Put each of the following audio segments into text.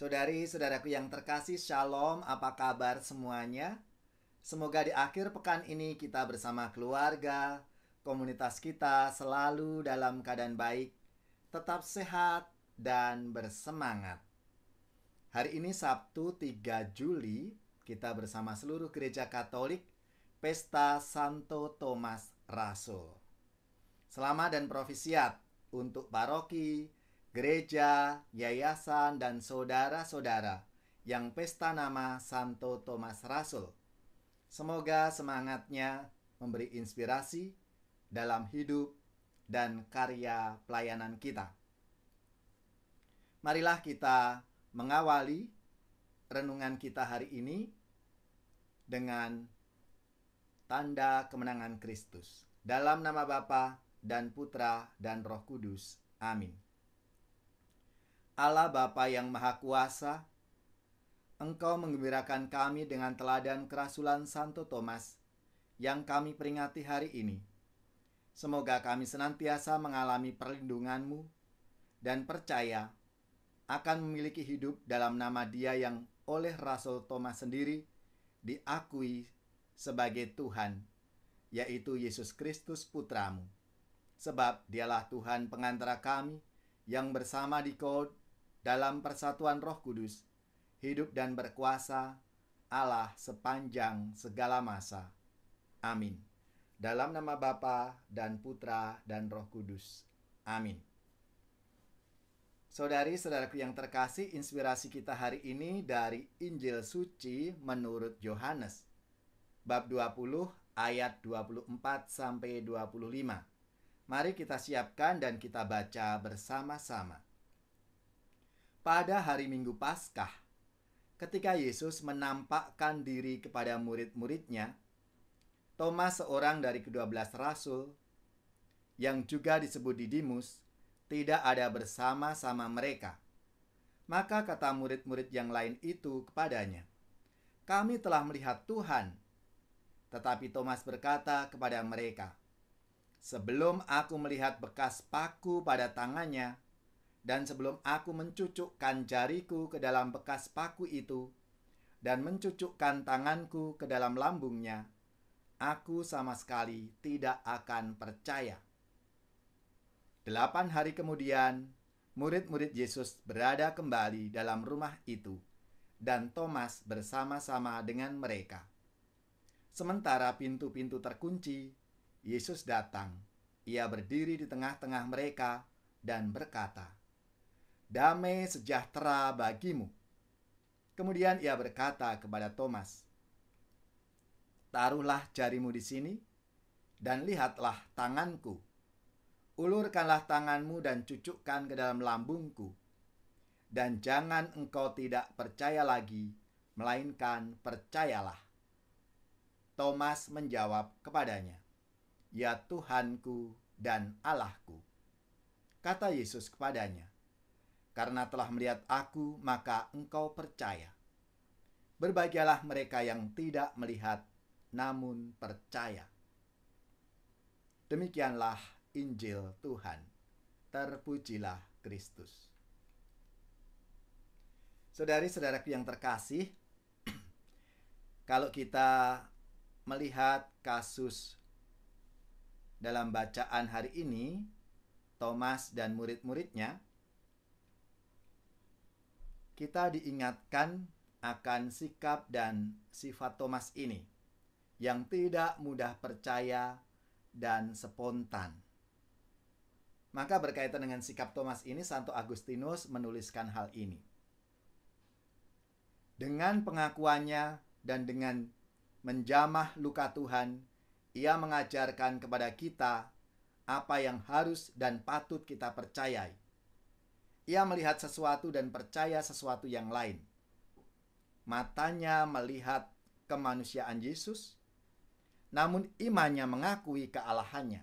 Saudari-saudaraku yang terkasih, shalom. Apa kabar semuanya? Semoga di akhir pekan ini kita bersama keluarga, komunitas kita selalu dalam keadaan baik, tetap sehat dan bersemangat. Hari ini Sabtu 3 Juli, kita bersama seluruh gereja Katolik pesta Santo Thomas Rasul. Selamat dan profisiat untuk paroki, gereja, yayasan, dan saudara-saudara yang pesta nama Santo Thomas Rasul. Semoga semangatnya memberi inspirasi dalam hidup dan karya pelayanan kita. Marilah kita mengawali renungan kita hari ini dengan tanda kemenangan Kristus. Dalam nama Bapa dan Putra dan Roh Kudus. Amin. Allah Bapa yang Maha Kuasa, Engkau menggembirakan kami dengan teladan kerasulan Santo Thomas yang kami peringati hari ini. Semoga kami senantiasa mengalami perlindunganmu dan percaya akan memiliki hidup dalam nama dia yang oleh Rasul Thomas sendiri diakui sebagai Tuhan, yaitu Yesus Kristus Putramu. Sebab dialah Tuhan pengantara kami yang bersama di dalam persatuan Roh Kudus, hidup dan berkuasa Allah sepanjang segala masa. Amin. Dalam nama Bapa dan Putra dan Roh Kudus. Amin. Saudari-saudaraku yang terkasih, inspirasi kita hari ini dari Injil Suci menurut Yohanes bab 20 ayat 24 sampai 25. Mari kita siapkan dan kita baca bersama-sama. Pada hari Minggu Paskah, ketika Yesus menampakkan diri kepada murid-muridnya, Thomas seorang dari kedua belas rasul, yang juga disebut Didimus, tidak ada bersama-sama mereka. Maka kata murid-murid yang lain itu kepadanya, Kami telah melihat Tuhan. Tetapi Thomas berkata kepada mereka, Sebelum aku melihat bekas paku pada tangannya dan sebelum aku mencucukkan jariku ke dalam bekas paku itu, dan mencucukkan tanganku ke dalam lambungnya, aku sama sekali tidak akan percaya. Delapan hari kemudian, murid-murid Yesus berada kembali dalam rumah itu, dan Thomas bersama-sama dengan mereka. Sementara pintu-pintu terkunci, Yesus datang. Ia berdiri di tengah-tengah mereka dan berkata, damai sejahtera bagimu. Kemudian ia berkata kepada Thomas, Taruhlah jarimu di sini, dan lihatlah tanganku. Ulurkanlah tanganmu dan cucukkan ke dalam lambungku. Dan jangan engkau tidak percaya lagi, melainkan percayalah. Thomas menjawab kepadanya, Ya Tuhanku dan Allahku. Kata Yesus kepadanya, karena telah melihat aku, maka engkau percaya. Berbahagialah mereka yang tidak melihat, namun percaya. Demikianlah Injil Tuhan. Terpujilah Kristus. Saudari-saudaraku yang terkasih, kalau kita melihat kasus dalam bacaan hari ini, Thomas dan murid-muridnya, kita diingatkan akan sikap dan sifat Thomas ini yang tidak mudah percaya dan spontan. Maka berkaitan dengan sikap Thomas ini, Santo Agustinus menuliskan hal ini. Dengan pengakuannya dan dengan menjamah luka Tuhan, ia mengajarkan kepada kita apa yang harus dan patut kita percayai ia melihat sesuatu dan percaya sesuatu yang lain. Matanya melihat kemanusiaan Yesus, namun imannya mengakui kealahannya.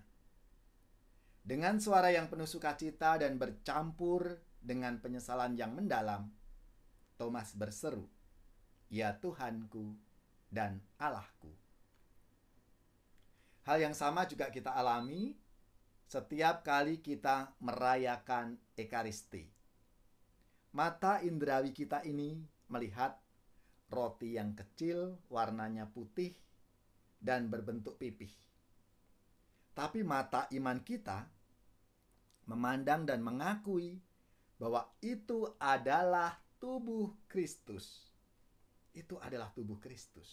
Dengan suara yang penuh sukacita dan bercampur dengan penyesalan yang mendalam, Thomas berseru, "Ya Tuhanku dan Allahku." Hal yang sama juga kita alami setiap kali kita merayakan Ekaristi. Mata indrawi kita ini melihat roti yang kecil, warnanya putih, dan berbentuk pipih. Tapi mata iman kita memandang dan mengakui bahwa itu adalah tubuh Kristus. Itu adalah tubuh Kristus.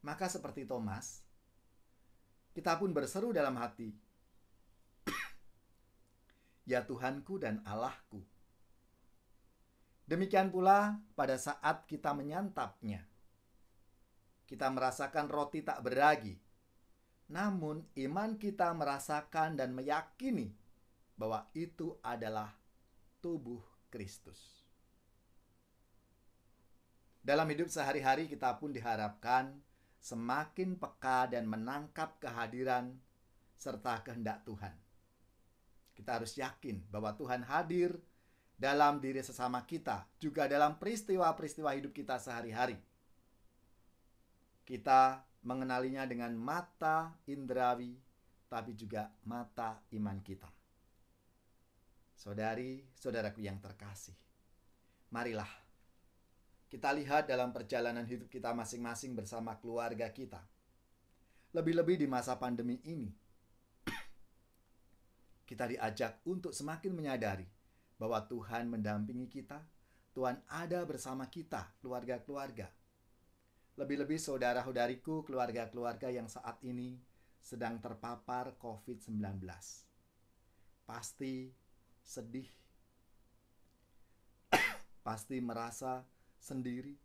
Maka seperti Thomas, kita pun berseru dalam hati, "Ya Tuhanku dan Allahku." Demikian pula pada saat kita menyantapnya. Kita merasakan roti tak beragi. Namun iman kita merasakan dan meyakini bahwa itu adalah tubuh Kristus. Dalam hidup sehari-hari kita pun diharapkan semakin peka dan menangkap kehadiran serta kehendak Tuhan. Kita harus yakin bahwa Tuhan hadir dalam diri sesama kita, juga dalam peristiwa-peristiwa hidup kita sehari-hari. Kita mengenalinya dengan mata indrawi, tapi juga mata iman kita. Saudari, saudaraku yang terkasih, marilah kita lihat dalam perjalanan hidup kita masing-masing bersama keluarga kita. Lebih-lebih di masa pandemi ini, kita diajak untuk semakin menyadari bahwa Tuhan mendampingi kita, Tuhan ada bersama kita, keluarga-keluarga. Lebih-lebih saudara-saudariku, keluarga-keluarga yang saat ini sedang terpapar COVID-19. Pasti sedih, pasti merasa sendiri,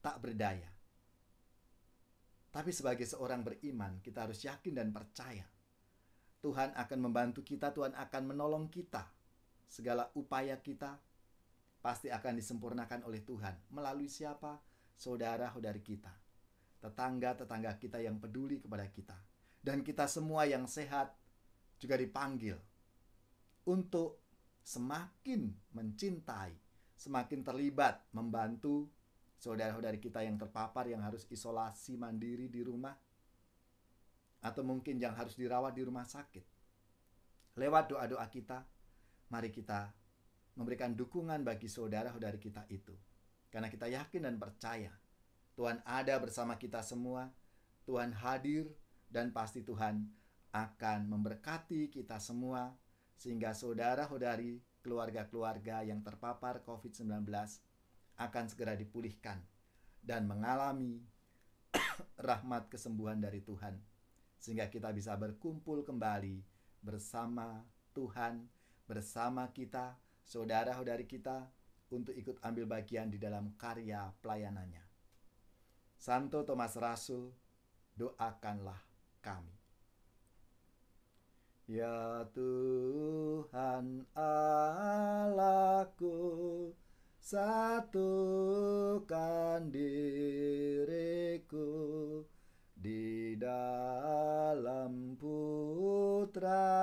tak berdaya. Tapi sebagai seorang beriman, kita harus yakin dan percaya. Tuhan akan membantu kita, Tuhan akan menolong kita segala upaya kita pasti akan disempurnakan oleh Tuhan. Melalui siapa? Saudara-saudari kita. Tetangga-tetangga kita yang peduli kepada kita. Dan kita semua yang sehat juga dipanggil untuk semakin mencintai, semakin terlibat membantu saudara-saudari kita yang terpapar yang harus isolasi mandiri di rumah atau mungkin yang harus dirawat di rumah sakit. Lewat doa-doa kita, mari kita memberikan dukungan bagi saudara-saudari kita itu. Karena kita yakin dan percaya Tuhan ada bersama kita semua, Tuhan hadir dan pasti Tuhan akan memberkati kita semua sehingga saudara-saudari, keluarga-keluarga yang terpapar COVID-19 akan segera dipulihkan dan mengalami rahmat kesembuhan dari Tuhan sehingga kita bisa berkumpul kembali bersama Tuhan bersama kita, saudara-saudari kita, untuk ikut ambil bagian di dalam karya pelayanannya. Santo Thomas Rasul, doakanlah kami. Ya Tuhan Allahku, satukan diriku di dalam putra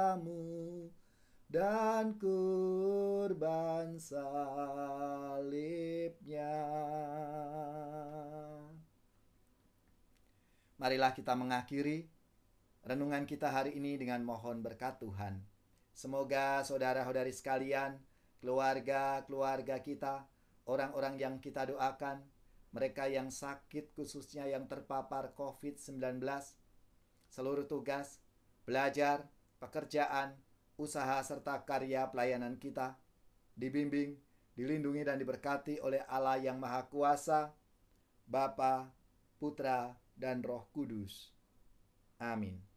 dan kurban salibnya. Marilah kita mengakhiri renungan kita hari ini dengan mohon berkat Tuhan. Semoga saudara-saudari sekalian, keluarga-keluarga kita, orang-orang yang kita doakan, mereka yang sakit khususnya yang terpapar COVID-19, seluruh tugas, belajar, pekerjaan, usaha serta karya pelayanan kita, dibimbing, dilindungi dan diberkati oleh Allah yang Maha Kuasa, Bapa, Putra, dan Roh Kudus. Amin.